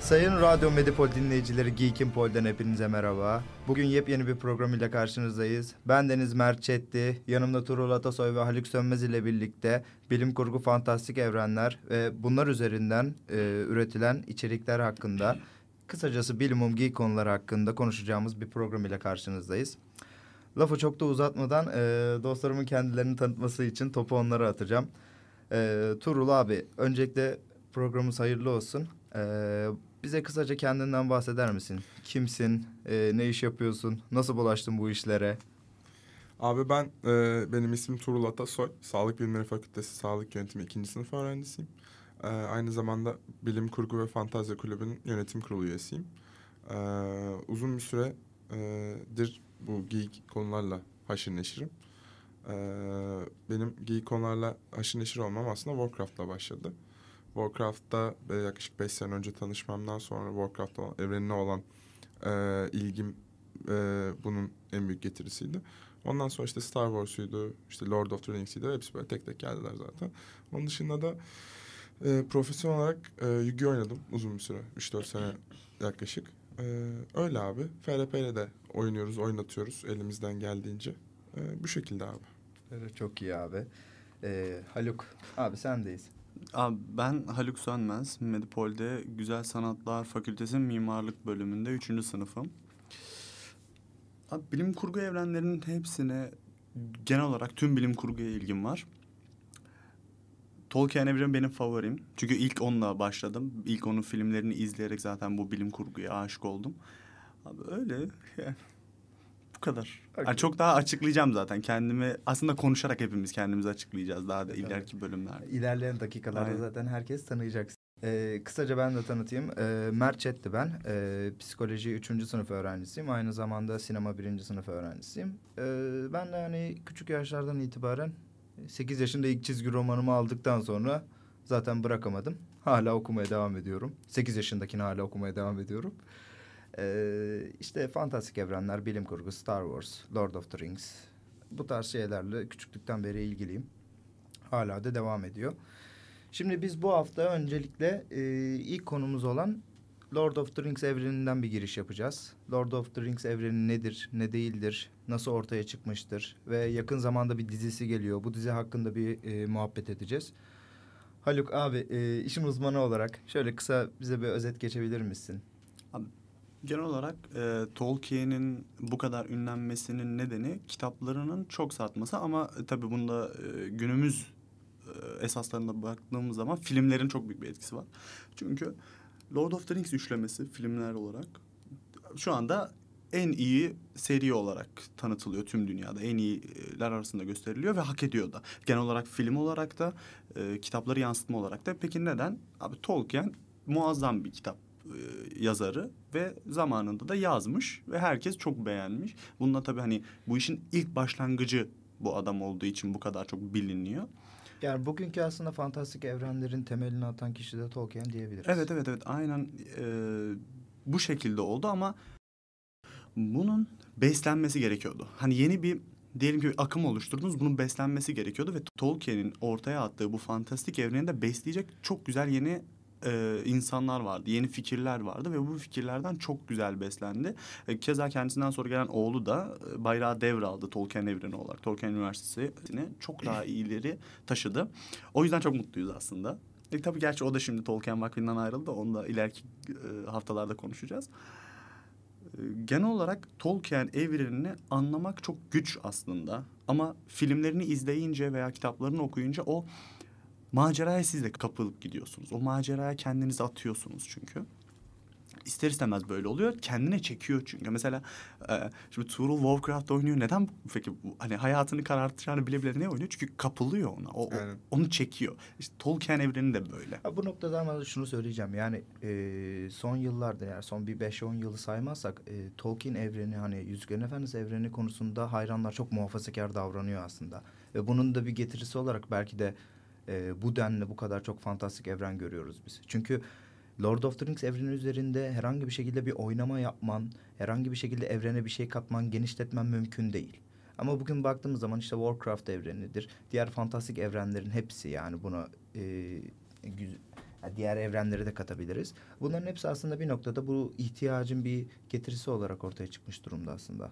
Sayın Radyo Medipol dinleyicileri Geekin Pol'den hepinize merhaba. Bugün yepyeni bir program ile karşınızdayız. Ben Deniz Mert Çetti, yanımda Turul Atasoy ve Haluk Sönmez ile birlikte bilim kurgu fantastik evrenler ve bunlar üzerinden e, üretilen içerikler hakkında kısacası bilim bilimum geek konuları hakkında konuşacağımız bir program ile karşınızdayız. Lafı çok da uzatmadan e, dostlarımın kendilerini tanıtması için topu onlara atacağım. E, Tuğrul abi öncelikle programımız hayırlı olsun. Ee, bize kısaca kendinden bahseder misin? Kimsin? E, ne iş yapıyorsun? Nasıl bulaştın bu işlere? Abi ben, e, benim isim Turul Atasoy. Sağlık Bilimleri Fakültesi Sağlık Yönetimi 2. sınıf öğrencisiyim. E, aynı zamanda Bilim Kurgu ve Fantazya Kulübü'nün yönetim kurulu üyesiyim. E, uzun bir süredir e, bu geek konularla haşır neşirim. E, benim geek konularla haşır neşir olmam aslında Warcraft'la başladı. Warcraft'ta e, yaklaşık 5 sene önce tanışmamdan sonra Warcraft olan, evrenine olan e, ilgim e, bunun en büyük getirisiydi. Ondan sonra işte Star Wars'uydu, işte Lord of the Rings'iydi. Hepsi böyle tek tek geldiler zaten. Onun dışında da e, profesyonel olarak e, Yu-Gi oynadım uzun bir süre. 3-4 sene yaklaşık. E, öyle abi. FRP de oynuyoruz, oynatıyoruz elimizden geldiğince. E, bu şekilde abi. Evet, çok iyi abi. E, Haluk, abi sendeyiz. Abi ben Haluk Sönmez, Medipol'de Güzel Sanatlar Fakültesi Mimarlık bölümünde 3. sınıfım. Abi bilim kurgu evrenlerinin hepsine genel olarak tüm bilim kurguya ilgim var. Tolkien evreni benim favorim. Çünkü ilk onunla başladım. İlk onun filmlerini izleyerek zaten bu bilim kurguya aşık oldum. Abi öyle yani. Bu kadar. Okay. Yani çok daha açıklayacağım zaten kendimi. Aslında konuşarak hepimiz kendimizi açıklayacağız daha da evet, ileriki bölümlerde. İlerleyen dakikalarda Aynen. zaten herkes tanıyacak. Ee, kısaca ben de tanıtayım. Ee, Mert Çetli ben. Ee, psikoloji üçüncü sınıf öğrencisiyim. Aynı zamanda sinema birinci sınıf öğrencisiyim. Ee, ben de hani küçük yaşlardan itibaren 8 yaşında ilk çizgi romanımı aldıktan sonra zaten bırakamadım. Hala okumaya devam ediyorum. 8 yaşındakini hala okumaya devam ediyorum. Ee, işte fantastik evrenler, bilim kurgu, Star Wars, Lord of the Rings. Bu tarz şeylerle küçüklükten beri ilgiliyim. Hala da devam ediyor. Şimdi biz bu hafta öncelikle e, ilk konumuz olan Lord of the Rings evreninden bir giriş yapacağız. Lord of the Rings evreni nedir, ne değildir, nasıl ortaya çıkmıştır ve yakın zamanda bir dizisi geliyor. Bu dizi hakkında bir e, muhabbet edeceğiz. Haluk abi e, işin uzmanı olarak şöyle kısa bize bir özet geçebilir misin? Abi Genel olarak e, Tolkien'in bu kadar ünlenmesinin nedeni kitaplarının çok satması ama e, tabii bunda e, günümüz e, esaslarına baktığımız zaman filmlerin çok büyük bir etkisi var. Çünkü Lord of the Rings üçlemesi filmler olarak şu anda en iyi seri olarak tanıtılıyor tüm dünyada. En iyiler arasında gösteriliyor ve hak ediyor da. Genel olarak film olarak da, e, kitapları yansıtma olarak da. Peki neden? Abi Tolkien muazzam bir kitap e, yazarı ve zamanında da yazmış ve herkes çok beğenmiş. Bununla tabii hani bu işin ilk başlangıcı bu adam olduğu için bu kadar çok biliniyor. Yani bugünkü aslında fantastik evrenlerin temelini atan kişi de Tolkien diyebiliriz. Evet evet evet aynen e, bu şekilde oldu ama bunun beslenmesi gerekiyordu. Hani yeni bir diyelim ki bir akım oluşturdunuz bunun beslenmesi gerekiyordu ve Tolkien'in ortaya attığı bu fantastik evreni de besleyecek çok güzel yeni e, insanlar vardı, yeni fikirler vardı ve bu fikirlerden çok güzel beslendi. E, keza kendisinden sonra gelen oğlu da e, bayrağı devraldı Tolkien evreni olarak. Tolkien Üniversitesi'ni çok daha iyileri taşıdı. O yüzden çok mutluyuz aslında. E, tabii gerçi o da şimdi Tolkien Vakfı'ndan ayrıldı. Onu da ileriki e, haftalarda konuşacağız. E, genel olarak Tolkien evrenini anlamak çok güç aslında. Ama filmlerini izleyince veya kitaplarını okuyunca o maceraya siz de kapılıp gidiyorsunuz. O maceraya kendinizi atıyorsunuz çünkü. İster istemez böyle oluyor. Kendine çekiyor çünkü. Mesela e, şimdi Tuğrul Warcraft oynuyor. Neden peki hani hayatını karartacağını bile bile ne oynuyor? Çünkü kapılıyor ona. O, o onu çekiyor. İşte Tolkien evreni de böyle. Ha, bu noktada ama şunu söyleyeceğim. Yani e, son yıllarda yani son bir beş on yılı saymazsak e, Tolkien evreni hani Yüzüklerin Efendisi evreni konusunda hayranlar çok muhafazakar davranıyor aslında. Ve bunun da bir getirisi olarak belki de e, bu denli bu kadar çok fantastik evren görüyoruz biz. Çünkü Lord of the Rings evreni üzerinde herhangi bir şekilde bir oynama yapman, herhangi bir şekilde evrene bir şey katman, genişletmen mümkün değil. Ama bugün baktığımız zaman işte Warcraft evrenidir. Diğer fantastik evrenlerin hepsi yani buna e, diğer evrenleri de katabiliriz. Bunların hepsi aslında bir noktada bu ihtiyacın bir getirisi olarak ortaya çıkmış durumda aslında.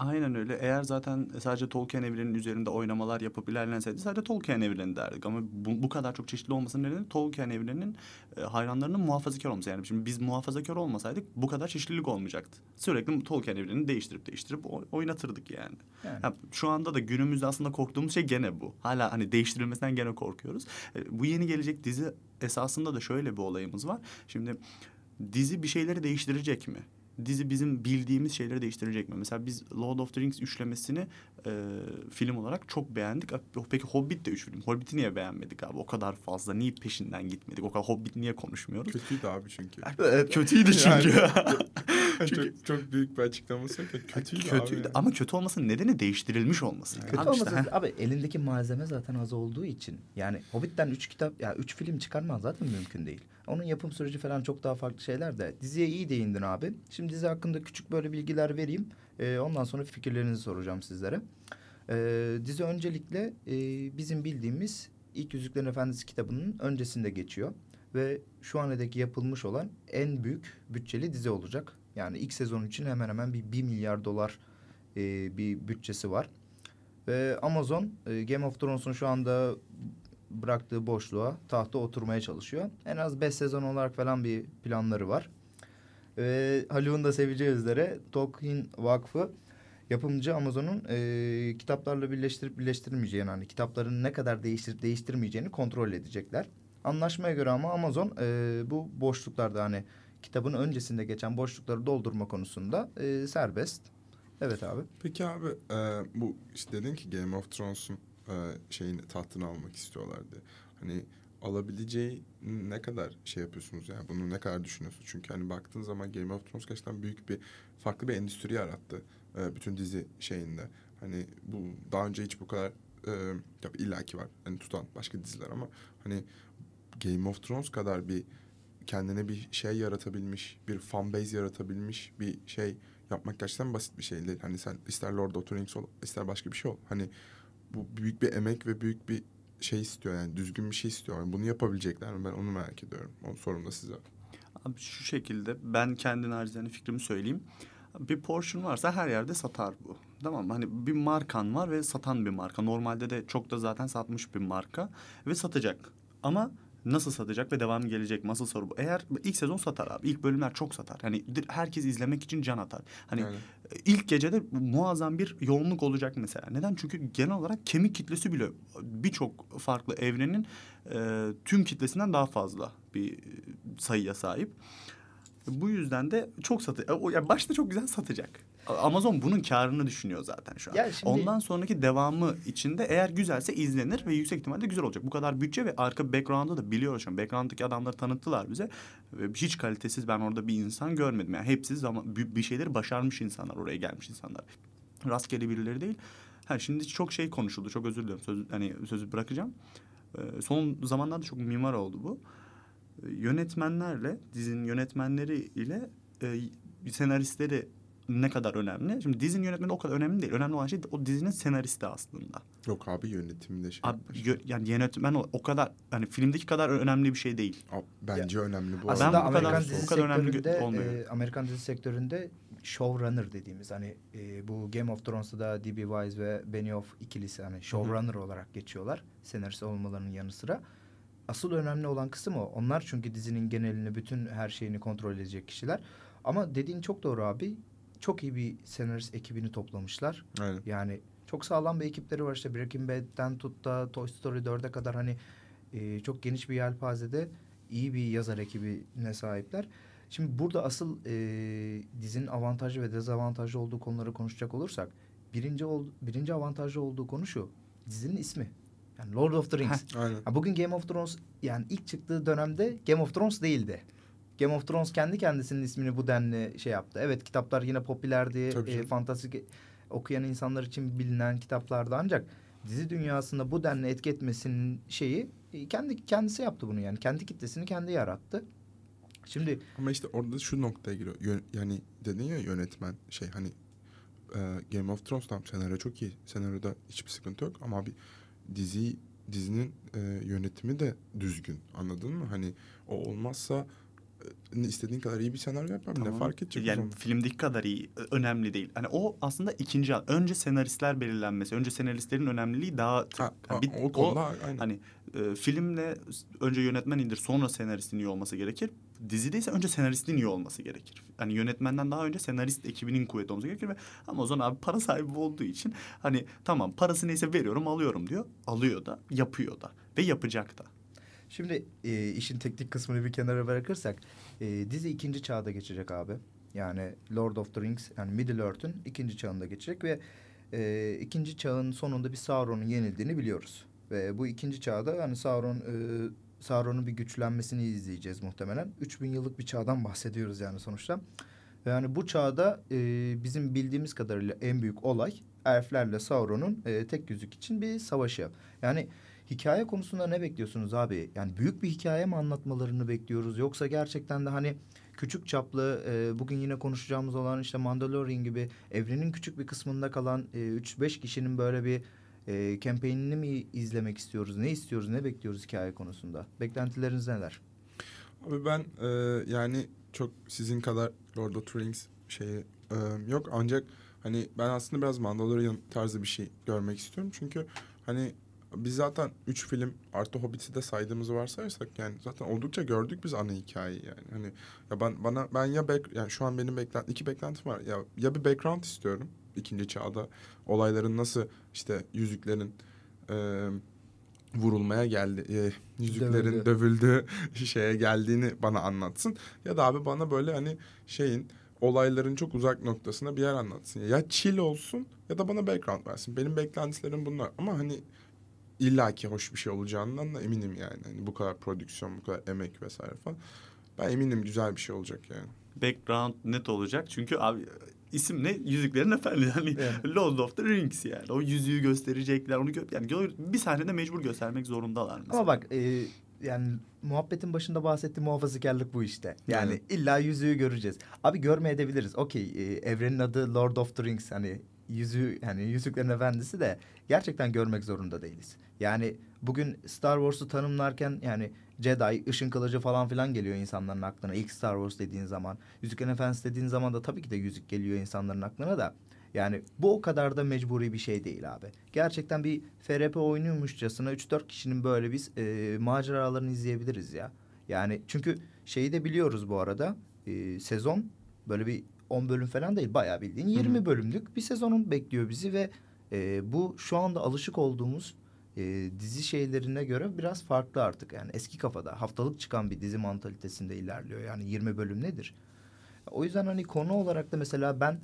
Aynen öyle. Eğer zaten sadece Tolkien evreninin üzerinde oynamalar yapıp ilerlenseydi sadece Tolkien evreni derdik. Ama bu, bu kadar çok çeşitli olmasının nedeni Tolkien evreninin e, hayranlarının muhafazakar olması. Yani şimdi biz muhafazakar olmasaydık bu kadar çeşitlilik olmayacaktı. Sürekli Tolkien evrenini değiştirip değiştirip oynatırdık yani. yani. yani şu anda da günümüzde aslında korktuğumuz şey gene bu. Hala hani değiştirilmesinden gene korkuyoruz. E, bu yeni gelecek dizi esasında da şöyle bir olayımız var. Şimdi dizi bir şeyleri değiştirecek mi? dizi bizim bildiğimiz şeyleri değiştirecek mi? Mesela biz Lord of the Rings üçlemesini e, film olarak çok beğendik. Peki Hobbit de üç film. Hobbit'i niye beğenmedik abi? O kadar fazla niye peşinden gitmedik? O kadar Hobbit niye konuşmuyoruz? Kötüydü abi çünkü. Evet, kötüydü çünkü. Yani, çok, çok büyük bir açıklaması yok. Kötüydü, kötüydü abi. Ama kötü olmasının nedeni değiştirilmiş olması. Yani. Kötü abi, işte, abi elindeki malzeme zaten az olduğu için. Yani Hobbit'ten üç kitap, ya yani üç film çıkarman zaten mümkün değil. Onun yapım süreci falan çok daha farklı şeyler de. Diziye iyi değindin abi. Şimdi dizi hakkında küçük böyle bilgiler vereyim. E, ondan sonra fikirlerinizi soracağım sizlere. E, dizi öncelikle e, bizim bildiğimiz ilk Yüzüklerin Efendisi kitabının öncesinde geçiyor. Ve şu an edeki yapılmış olan en büyük bütçeli dizi olacak. Yani ilk sezon için hemen hemen bir 1 milyar dolar e, bir bütçesi var. Ve Amazon e, Game of Thrones'un şu anda bıraktığı boşluğa tahta oturmaya çalışıyor. En az 5 sezon olarak falan bir planları var ve Haluk'un da seveceği üzere Tolkien Vakfı yapımcı Amazon'un e, kitaplarla birleştirip birleştirmeyeceğini hani kitapların ne kadar değiştirip değiştirmeyeceğini kontrol edecekler. Anlaşmaya göre ama Amazon e, bu boşluklarda hani kitabın öncesinde geçen boşlukları doldurma konusunda e, serbest. Evet abi. Peki abi e, bu işte dedin ki Game of Thrones'un e, şeyini tahtını almak istiyorlardı. Hani alabileceği ne kadar şey yapıyorsunuz yani bunu ne kadar düşünüyorsunuz? Çünkü hani baktığın zaman Game of Thrones gerçekten büyük bir farklı bir endüstri yarattı e, bütün dizi şeyinde. Hani bu daha önce hiç bu kadar e, tabii illaki var hani tutan başka diziler ama hani Game of Thrones kadar bir kendine bir şey yaratabilmiş, bir fan base yaratabilmiş bir şey yapmak gerçekten basit bir şey değil. Hani sen ister Lord of the Rings ol, ister başka bir şey ol. Hani bu büyük bir emek ve büyük bir şey istiyor yani düzgün bir şey istiyor. bunu yapabilecekler mi? Ben onu merak ediyorum. Onu sorum da size. Abi şu şekilde ben kendi nacizane fikrimi söyleyeyim. Bir portion varsa her yerde satar bu. Tamam mı? Hani bir markan var ve satan bir marka. Normalde de çok da zaten satmış bir marka ve satacak. Ama nasıl satacak ve devam gelecek Nasıl soru bu. Eğer ilk sezon satar abi. İlk bölümler çok satar. Hani herkes izlemek için can atar. Hani Aynen. ilk gecede muazzam bir yoğunluk olacak mesela. Neden? Çünkü genel olarak kemik kitlesi bile birçok farklı evrenin e, tüm kitlesinden daha fazla bir e, sayıya sahip. Bu yüzden de çok satacak. E, yani başta çok güzel satacak. Amazon bunun karını düşünüyor zaten şu an. Ya şimdi... Ondan sonraki devamı içinde eğer güzelse izlenir ve yüksek ihtimalle güzel olacak. Bu kadar bütçe ve arka background'da da biliyoruz şu an. Background'daki adamları tanıttılar bize. Hiç kalitesiz ben orada bir insan görmedim. Yani hepsi zaman, bir şeyleri başarmış insanlar oraya gelmiş insanlar. Rastgele birileri değil. Ha, şimdi çok şey konuşuldu. Çok özür diliyorum. Söz, hani sözü bırakacağım. Ee, son zamanlarda çok mimar oldu bu. Ee, yönetmenlerle, dizinin yönetmenleri ile e, senaristleri ne kadar önemli? Şimdi dizinin yönetmeni o kadar önemli değil. Önemli olan şey o dizinin senaristi aslında. Yok abi yönetimde şey. Abi, yö, yani yönetmen o, kadar hani filmdeki kadar önemli bir şey değil. Abi, bence ya. önemli bu. Aslında ben bu Amerikan kadar, dizi o kadar önemli E, Amerikan dizi sektöründe showrunner dediğimiz hani e, bu Game of Thrones'ta da D.B. Wise ve Benioff ikilisi hani showrunner Hı -hı. olarak geçiyorlar. Senarist olmalarının yanı sıra asıl önemli olan kısım o. Onlar çünkü dizinin genelini, bütün her şeyini kontrol edecek kişiler. Ama dediğin çok doğru abi çok iyi bir senarist ekibini toplamışlar. Aynen. Yani çok sağlam bir ekipleri var işte Breaking Bad'den tut da Toy Story 4'e kadar hani e, çok geniş bir yelpazede iyi bir yazar ekibine sahipler. Şimdi burada asıl e, dizinin avantajı ve dezavantajı olduğu konuları konuşacak olursak birinci ol, birinci avantajı olduğu konu şu dizinin ismi. Yani Lord of the Rings. aynen. bugün Game of Thrones yani ilk çıktığı dönemde Game of Thrones değildi. Game of Thrones kendi kendisinin ismini bu denli şey yaptı. Evet kitaplar yine popülerdi. e, fantastik okuyan insanlar için bilinen kitaplardı ancak dizi dünyasında bu denli etki etmesinin şeyi e, kendi kendisi yaptı bunu yani. Kendi kitlesini kendi yarattı. Şimdi ama işte orada şu noktaya giriyor. Yön, yani dedin ya yönetmen şey hani e, Game of Thrones tam senaryo çok iyi. Senaryoda hiçbir sıkıntı yok ama bir dizi dizinin e, yönetimi de düzgün. Anladın mı? Hani o olmazsa e, istediğin kadar iyi bir senaryo yapar tamam. ne fark edecek yani filmdeki kadar iyi önemli değil. Hani o aslında ikinci an. önce senaristler belirlenmesi, önce senaristlerin önemliliği daha tık. Ha, hani ha, bir, o konuda o, hani e, filmle önce yönetmen iyidir, sonra senaristin iyi olması gerekir. Dizide ise önce senaristin iyi olması gerekir. Hani yönetmenden daha önce senarist ekibinin kuvvetli olması gerekir ve Amazon abi para sahibi olduğu için hani tamam parası neyse veriyorum, alıyorum diyor. Alıyor da, yapıyor da ve yapacak da. Şimdi e, işin teknik kısmını bir kenara bırakırsak e, dizi ikinci çağda geçecek abi. Yani Lord of the Rings yani Middle Earth'ün ikinci çağında geçecek ve e, ikinci çağın sonunda bir Sauron'un yenildiğini biliyoruz. Ve bu ikinci çağda yani Sauron e, Sauron'un bir güçlenmesini izleyeceğiz muhtemelen. 3000 yıllık bir çağdan bahsediyoruz yani sonuçta. Yani bu çağda e, bizim bildiğimiz kadarıyla en büyük olay elflerle Sauron'un e, tek yüzük için bir savaşı. Yani hikaye konusunda ne bekliyorsunuz abi? Yani büyük bir hikaye mi anlatmalarını bekliyoruz yoksa gerçekten de hani küçük çaplı e, bugün yine konuşacağımız olan işte Mandalorian gibi evrenin küçük bir kısmında kalan e, 3-5 kişinin böyle bir e, kampanyanı mi izlemek istiyoruz? Ne istiyoruz? Ne bekliyoruz hikaye konusunda? Beklentileriniz neler? Abi ben e, yani çok sizin kadar Lord of the Rings şeyi e, yok ancak hani ben aslında biraz Mandalorian tarzı bir şey görmek istiyorum. Çünkü hani biz zaten üç film artı Hobbit'i de saydığımızı varsayarsak yani zaten oldukça gördük biz ana hikayeyi yani. Hani ya ben bana ben ya back, yani şu an benim beklent iki beklentim var. Ya ya bir background istiyorum ikinci çağda olayların nasıl işte yüzüklerin e, vurulmaya geldi e, yüzüklerin Dövüldü. dövüldüğü şeye geldiğini bana anlatsın ya da abi bana böyle hani şeyin olayların çok uzak noktasına bir yer anlatsın. Ya chill olsun ya da bana background versin. Benim beklentilerim bunlar. Ama hani illaki hoş bir şey olacağından da eminim yani. Hani bu kadar prodüksiyon, bu kadar emek vesaire falan. Ben eminim güzel bir şey olacak yani. Background net olacak çünkü abi isim ne? Yüzüklerin Efendisi. Hani yeah. Lord of the Rings yani. O yüzüğü gösterecekler. Onu gö yani bir sahnede mecbur göstermek zorundalar mesela. Ama bak e, yani muhabbetin başında bahsettiğim muhafazakarlık bu işte. Yani evet. illa yüzüğü göreceğiz. Abi görme edebiliriz. Okey e, evrenin adı Lord of the Rings hani yüzüğü hani yüzüklerin efendisi de gerçekten görmek zorunda değiliz. Yani bugün Star Wars'u tanımlarken yani Jedi, ışın kılıcı falan filan geliyor insanların aklına. İlk Star Wars dediğin zaman. Yüzüklerin Efendisi dediğin zaman da tabii ki de yüzük geliyor insanların aklına da. Yani bu o kadar da mecburi bir şey değil abi. Gerçekten bir FRP oynuyormuşçasına 3-4 kişinin böyle biz e, maceralarını izleyebiliriz ya. Yani çünkü şeyi de biliyoruz bu arada. E, sezon böyle bir 10 bölüm falan değil. Bayağı bildiğin 20 bölümlük bir sezonun bekliyor bizi ve e, bu şu anda alışık olduğumuz e, dizi şeylerine göre biraz farklı artık. Yani eski kafada haftalık çıkan bir dizi mantalitesinde ilerliyor. Yani 20 bölüm nedir? O yüzden hani konu olarak da mesela ben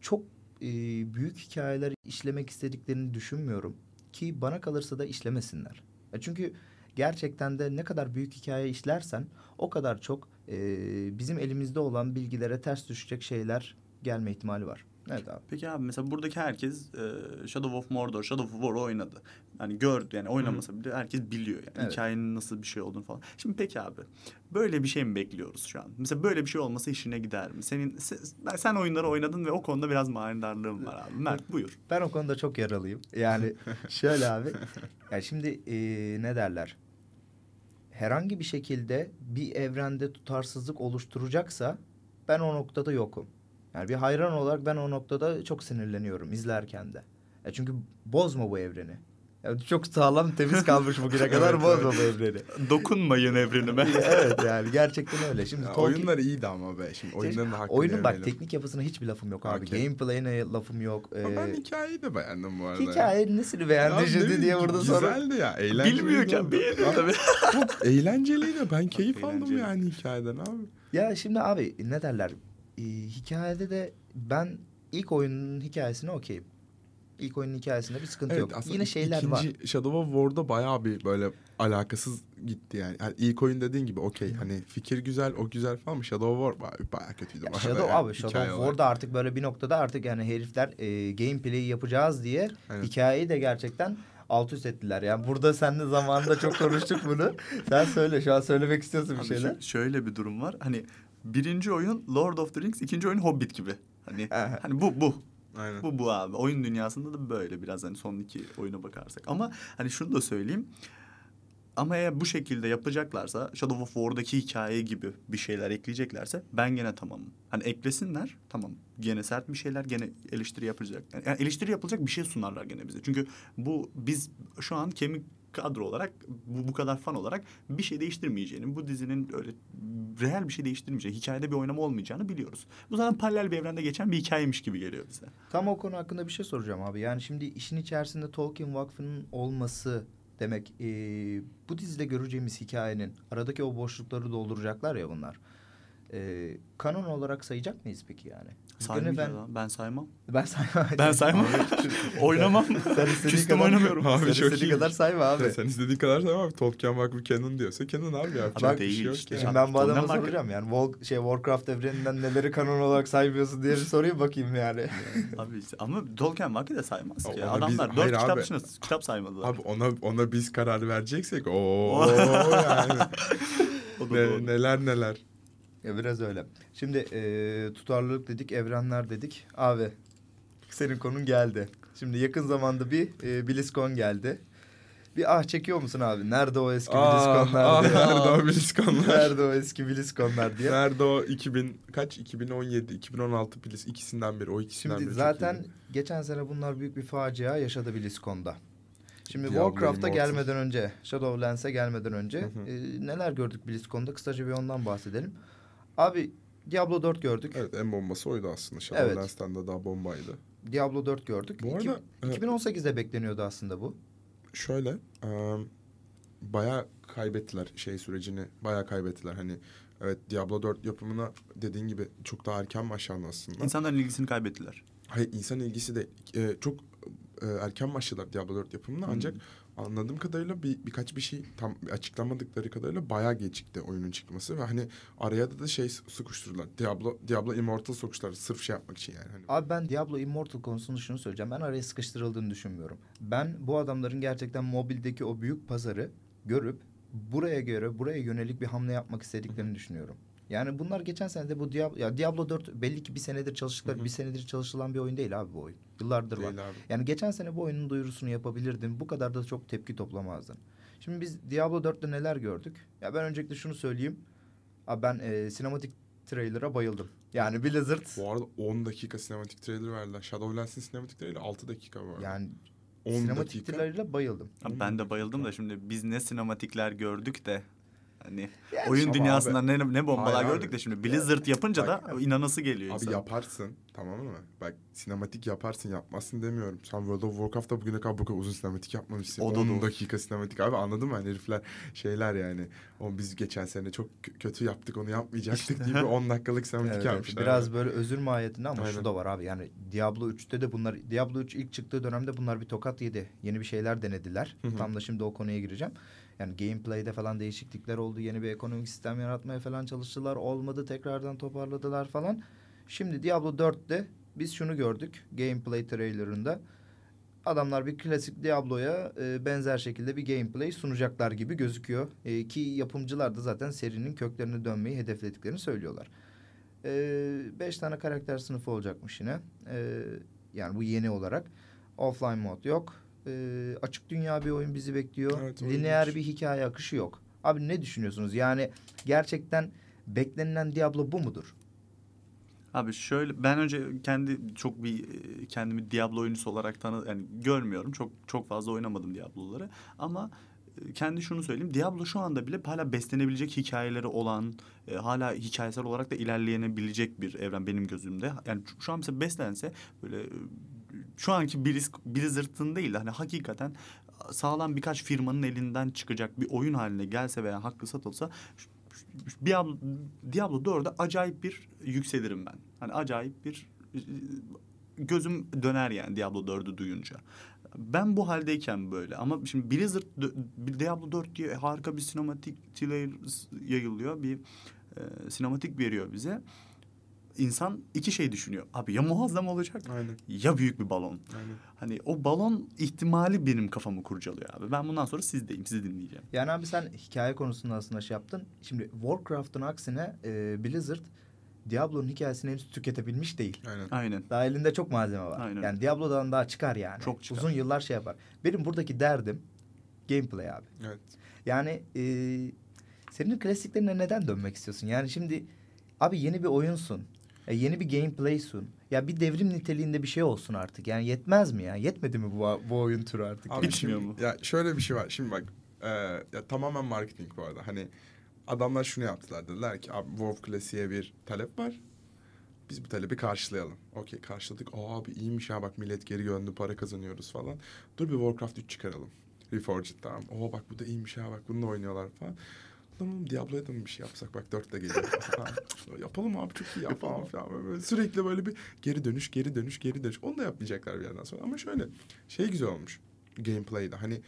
çok e, büyük hikayeler işlemek istediklerini düşünmüyorum. Ki bana kalırsa da işlemesinler. Ya çünkü gerçekten de ne kadar büyük hikaye işlersen o kadar çok e, bizim elimizde olan bilgilere ters düşecek şeyler gelme ihtimali var. Evet abi. Peki abi mesela buradaki herkes e, Shadow of Mordor, Shadow of War oynadı. Yani gördü yani oynamasa bile herkes biliyor yani evet. hikayenin nasıl bir şey olduğunu falan. Şimdi peki abi böyle bir şey mi bekliyoruz şu an? Mesela böyle bir şey olmasa işine gider mi? Senin sen, sen oyunları oynadın ve o konuda biraz manidarlığın var abi. Mert buyur. Ben o konuda çok yaralıyım. Yani şöyle abi. Yani şimdi e, ne derler? Herhangi bir şekilde bir evrende tutarsızlık oluşturacaksa ben o noktada yokum. Yani bir hayran olarak ben o noktada çok sinirleniyorum izlerken de. Ya çünkü bozma bu evreni. Yani çok sağlam temiz kalmış bugüne kadar evet, bozma bu evreni. Dokunmayın evrenime. evet yani gerçekten öyle. Şimdi ya, Tolkien... Oyunlar iyiydi ama be. Şimdi şey, oyunların hakkını Oyunun bak teknik yapısına hiçbir lafım yok abi. Okay. Gameplay'ine lafım yok. Ee... Ben hikayeyi de beğendim bu arada. Hikaye nesini beğendin şimdi diye burada sorun. Güzeldi ya. Eğlenceliydi. Bilmiyorken beğendim tabii. Çok eğlenceliydi. Ben keyif aldım yani hikayeden abi. Ya şimdi abi ne derler ee, hikayede de ben ilk oyunun hikayesine okeyim. İlk oyunun hikayesinde bir sıkıntı evet, yok. Yine şeyler ikinci var. İkinci Shadow of War'da bayağı bir böyle alakasız gitti yani. yani ilk oyun dediğin gibi okey hani fikir güzel o güzel falan mı Shadow of War bayağı, bayağı kötüydü. Ya, Shadow yani. abi Shadow of War'da artık böyle bir noktada artık yani herifler e, gameplay yapacağız diye Aynen. hikayeyi de gerçekten alt üst ettiler. Yani burada seninle zamanında çok konuştuk bunu. Sen söyle şu an söylemek istiyorsun bir Abi şeyler. Şöyle bir durum var. Hani birinci oyun Lord of the Rings, ikinci oyun Hobbit gibi. Hani hani bu bu. Aynen. Bu bu abi. Oyun dünyasında da böyle biraz hani son iki oyuna bakarsak. Ama hani şunu da söyleyeyim. Ama eğer bu şekilde yapacaklarsa Shadow of War'daki hikaye gibi bir şeyler ekleyeceklerse ben gene tamamım. Hani eklesinler tamam gene sert bir şeyler gene eleştiri yapacak. Yani eleştiri yapılacak bir şey sunarlar gene bize. Çünkü bu biz şu an kemik kadro olarak bu, bu kadar fan olarak bir şey değiştirmeyeceğini, bu dizinin öyle reel bir şey değiştirmeyeceğini, hikayede bir oynama olmayacağını biliyoruz. Bu zaten paralel bir evrende geçen bir hikayemiş gibi geliyor bize. Tam o konu hakkında bir şey soracağım abi. Yani şimdi işin içerisinde Tolkien Vakfı'nın olması demek e, bu dizide göreceğimiz hikayenin aradaki o boşlukları dolduracaklar ya bunlar. E, kanon olarak sayacak mıyız peki yani? Gönül ben, ben saymam. Ben saymam. Ben saymam. Oynamam. sen istediğin kadar, oynamıyorum. Abi sen istediğin kadar sayma abi. Sen, istediğin kadar sayma abi. Tolkien Mark Canon diyorsa Canon abi yapacak Bak, şey yok işte. Yani. Şimdi ben bu adamı soracağım yani. Vol şey Warcraft evreninden neleri kanon olarak saymıyorsun diye bir sorayım bakayım yani. abi işte, ama Tolkien Mark'ı da saymaz ki. Adamlar biz, dört hayır, kitap abi, kitap saymadılar. Abi ona ona biz karar vereceksek ooo yani. ne, neler neler. Ya biraz öyle. Şimdi e, tutarlılık dedik, evrenler dedik. Abi senin konun geldi. Şimdi yakın zamanda bir e, BlizzCon geldi. Bir ah çekiyor musun abi? Nerede o eski aa, ah, BlizzCon'lar aa, ah, diye. Nerede o BlizzCon'lar? nerede o eski BlizzCon'lar diye. Nerede o 2000 kaç 2017 2016 Blizz ikisinden biri o ikisinden Şimdi biri. zaten geçen sene bunlar büyük bir facia yaşadı BlizzCon'da. Şimdi Diablo Warcraft'a gelmeden önce, Shadowlands'e gelmeden önce E, neler gördük BlizzCon'da kısaca bir ondan bahsedelim. Abi Diablo 4 gördük. Evet en bombası oydu aslında. Shadowlands'tan evet. da daha bombaydı. Diablo 4 gördük. Bu arada, İki, e, 2018'de bekleniyordu aslında bu. Şöyle e, bayağı kaybettiler şey sürecini. Bayağı kaybettiler. Hani evet Diablo 4 yapımına dediğin gibi çok daha erken başlandı aslında. İnsanların ilgisini kaybettiler. Hayır insan ilgisi de e, çok e, erken başladılar Diablo 4 yapımına ancak hmm anladığım kadarıyla bir birkaç bir şey tam açıklamadıkları kadarıyla bayağı gecikti oyunun çıkması ve hani araya da, da şey sokuşturdular. Diablo Diablo Immortal sokuştular sırf şey yapmak için yani. Hani. Abi ben Diablo Immortal konusunu şunu söyleyeceğim. Ben araya sıkıştırıldığını düşünmüyorum. Ben bu adamların gerçekten mobildeki o büyük pazarı görüp buraya göre buraya yönelik bir hamle yapmak istediklerini düşünüyorum. Yani bunlar geçen sene de bu Diablo, ya Diablo 4 belli ki bir senedir çalıştıkları, bir senedir çalışılan bir oyun değil abi bu oyun. Yıllardır değil var. Abi. Yani geçen sene bu oyunun duyurusunu yapabilirdin. Bu kadar da çok tepki toplamazdın. Şimdi biz Diablo 4'te neler gördük? Ya ben öncelikle şunu söyleyeyim. Abi ben e, sinematik trailer'a bayıldım. Yani Blizzard... Bu arada 10 dakika sinematik trailer verdiler. Shadowlands'in sinematik trailer'i 6 dakika var. Yani 10 sinematik dakika. trailer'la bayıldım. Abi ben de bayıldım da şimdi biz ne sinematikler gördük de Hani yani oyun dünyasında abi, ne, ne bombalar hayır, gördük abi. de şimdi Blizzard yani, yapınca bak, da inanası geliyor Abi insan. yaparsın tamam mı? Bak sinematik yaparsın yapmazsın demiyorum. Sen World of Warcraft'ta bugüne kadar bu kadar uzun sinematik yapmamışsın. O da 10 dakika sinematik abi anladın mı? Hani herifler şeyler yani. O biz geçen sene çok kötü yaptık onu yapmayacaktık işte. gibi 10 dakikalık sinematik evet, yapmışlar. Biraz abi. böyle özür mahiyetinde ama Aynen. şu da var abi. Yani Diablo 3'te de bunlar Diablo 3 ilk çıktığı dönemde bunlar bir tokat yedi. Yeni bir şeyler denediler. Hı-hı. Tam da şimdi o konuya gireceğim. Yani gameplay'de falan değişiklikler oldu. Yeni bir ekonomik sistem yaratmaya falan çalıştılar. Olmadı tekrardan toparladılar falan. Şimdi Diablo 4'te biz şunu gördük gameplay trailerında. Adamlar bir klasik Diablo'ya e, benzer şekilde bir gameplay sunacaklar gibi gözüküyor. E, ki yapımcılar da zaten serinin köklerine dönmeyi hedeflediklerini söylüyorlar. E, beş tane karakter sınıfı olacakmış yine. E, yani bu yeni olarak. Offline mod yok. E, açık dünya bir oyun bizi bekliyor. Evet, Lineer bir hikaye akışı yok. Abi ne düşünüyorsunuz? Yani gerçekten beklenilen Diablo bu mudur? Abi şöyle ben önce kendi çok bir e, kendimi Diablo oyuncusu olarak tanı yani görmüyorum. Çok çok fazla oynamadım Diablo'ları ama e, kendi şunu söyleyeyim. Diablo şu anda bile hala beslenebilecek hikayeleri olan, e, hala hikayesel olarak da ilerleyenebilecek bir evren benim gözümde. Yani şu an mesela beslense böyle e, şu anki Blizz, Blizzard'ın değil de hani hakikaten sağlam birkaç firmanın elinden çıkacak bir oyun haline gelse veya hakkı satılsa Diablo, Diablo 4'e acayip bir yükselirim ben. Hani acayip bir gözüm döner yani Diablo 4'ü duyunca. Ben bu haldeyken böyle ama şimdi Blizzard Diablo 4 diye harika bir sinematik trailer yayılıyor. Bir e, sinematik veriyor bize insan iki şey düşünüyor. Abi ya muazzam olacak Aynen. ya büyük bir balon. Aynen. Hani o balon ihtimali benim kafamı kurcalıyor abi. Ben bundan sonra sizdeyim, sizi dinleyeceğim. Yani abi sen hikaye konusunda aslında şey yaptın. Şimdi Warcraft'ın aksine e, Blizzard Diablo'nun hikayesini henüz tüketebilmiş değil. Aynen. Aynen. Daha elinde çok malzeme var. Aynen. Yani Diablo'dan daha çıkar yani. Çok çıkar. Uzun yıllar şey yapar. Benim buradaki derdim gameplay abi. Evet. Yani e, senin klasiklerine neden dönmek istiyorsun? Yani şimdi abi yeni bir oyunsun. E, yeni bir gameplay sun. Ya bir devrim niteliğinde bir şey olsun artık. Yani yetmez mi ya? Yetmedi mi bu, bu oyun türü artık? Abi Bitmiyor şimdi, mu? Ya şöyle bir şey var. Şimdi bak e, ya tamamen marketing bu arada. Hani adamlar şunu yaptılar. Dediler ki abi Wolf Classic'e bir talep var. Biz bu talebi karşılayalım. Okey karşıladık. Aa abi iyiymiş ya bak millet geri döndü para kazanıyoruz falan. Dur bir Warcraft 3 çıkaralım. Reforged tamam. Oo bak bu da iyiymiş ya bak bunu da oynuyorlar falan lan oğlum Diablo'ya da mı bir şey yapsak bak dörtte geliyor. Yapalım abi çok iyi yapalım falan. Böyle sürekli böyle bir geri dönüş geri dönüş geri dönüş. Onu da yapmayacaklar bir yandan sonra. Ama şöyle şey güzel olmuş gameplay'de hani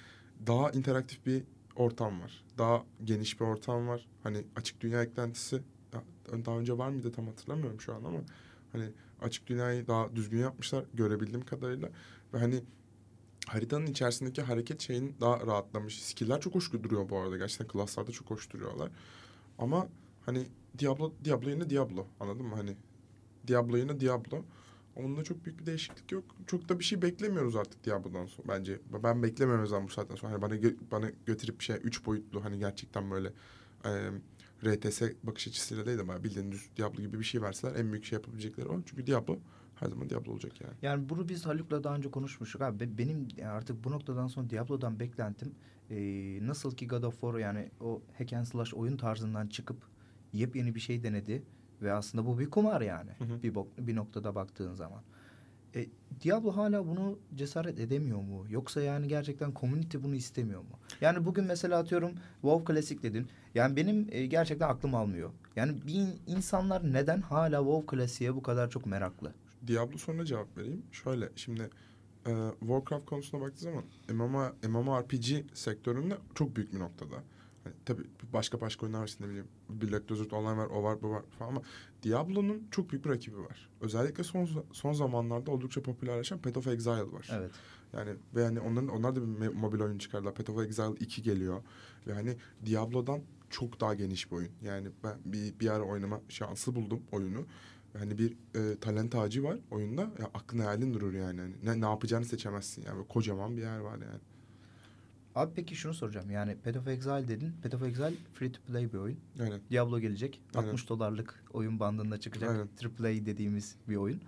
daha interaktif bir ortam var. Daha geniş bir ortam var. Hani açık dünya eklentisi daha önce var mıydı tam hatırlamıyorum şu an ama hani açık dünyayı daha düzgün yapmışlar görebildiğim kadarıyla ve hani haritanın içerisindeki hareket şeyin daha rahatlamış. skiller çok hoş duruyor bu arada. Gerçekten klaslarda çok hoş duruyorlar. Ama hani Diablo, Diablo yerine Diablo. Anladın mı? Hani Diablo yerine Diablo. Onunla çok büyük bir değişiklik yok. Çok da bir şey beklemiyoruz artık Diablo'dan sonra bence. Ben beklemem zaman bu saatten sonra. Hani bana gö- bana götürüp şey üç boyutlu hani gerçekten böyle e, RTS bakış açısıyla değil ama bildiğin Diablo gibi bir şey verseler en büyük şey yapabilecekleri o. Çünkü Diablo her zaman Diablo olacak yani. Yani bunu biz Haluk'la daha önce konuşmuştuk abi. Benim artık bu noktadan sonra Diablo'dan beklentim e, nasıl ki God of War yani o hack and slash oyun tarzından çıkıp yepyeni bir şey denedi ve aslında bu bir kumar yani hı hı. bir bir noktada baktığın zaman. E, Diablo hala bunu cesaret edemiyor mu? Yoksa yani gerçekten community bunu istemiyor mu? Yani bugün mesela atıyorum WoW Classic dedin. Yani benim e, gerçekten aklım almıyor. Yani bir insanlar neden hala WoW Classic'e bu kadar çok meraklı? Diablo soruna cevap vereyim. Şöyle şimdi e, Warcraft konusuna baktığı zaman MMO, MMORPG sektöründe çok büyük bir noktada. Hani, tabii başka başka oyunlar var ne bileyim. Black Desert Online var, o var, bu var falan ama Diablo'nun çok büyük bir rakibi var. Özellikle son son zamanlarda oldukça popülerleşen Path of Exile var. Evet. Yani ve hani onların onlar da bir mobil oyun çıkardılar. Path of Exile 2 geliyor. Ve hani Diablo'dan çok daha geniş bir oyun. Yani ben bir, bir ara oynama şansı buldum oyunu hani bir e, talent ağacı var oyunda. Ya aklın hayalin durur yani. yani. Ne, ne yapacağını seçemezsin yani. Böyle kocaman bir yer var yani. Abi peki şunu soracağım. Yani Path of Exile dedin. Path of Exile free to play bir oyun. Aynen. Diablo gelecek. Aynen. 60 dolarlık oyun bandında çıkacak. Aynen. Triple dediğimiz bir oyun.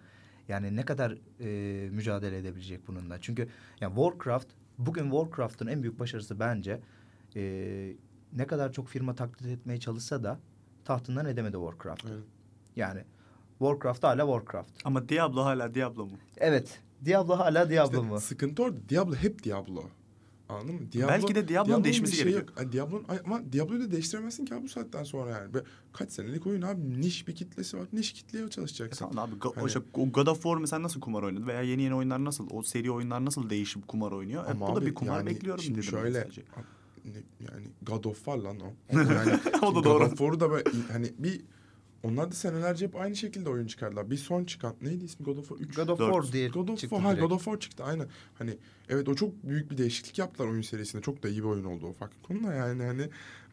Yani ne kadar e, mücadele edebilecek bununla. Çünkü yani Warcraft bugün Warcraft'ın en büyük başarısı bence e, ne kadar çok firma taklit etmeye çalışsa da tahtından edemedi Warcraft. Evet. Yani Warcraft hala Warcraft. Ama Diablo hala Diablo mu? Evet. Diablo hala Diablo işte mu? Sıkıntı orada. Diablo hep Diablo. Anladın mı? Diablo, Belki de Diablo'nun Diablo değişmesi şey gerekiyor. Yok. Diablo'nun ama Diablo'yu da değiştiremezsin ki abi bu saatten sonra yani. Be, kaç senelik oyun abi niş bir kitlesi var. Niş kitleye e çalışacaksın. E tamam abi Ga hani... o God of War mesela nasıl kumar oynadı veya yeni yeni oyunlar nasıl o seri oyunlar nasıl değişip kumar oynuyor? Ama e, bu da bir kumar yani, bekliyorum şimdi dedim şöyle, sadece. Ne, yani God of War lan o. Yani, o da doğru. God of War'u da böyle hani bir onlar da senelerce hep aynı şekilde oyun çıkardılar. Bir son çıkan neydi ismi God of War 3? God of War diye God of çıktı. Ha, God of War çıktı Aynı. Hani evet o çok büyük bir değişiklik yaptılar oyun serisinde. Çok da iyi bir oyun oldu o farklı konuda yani hani.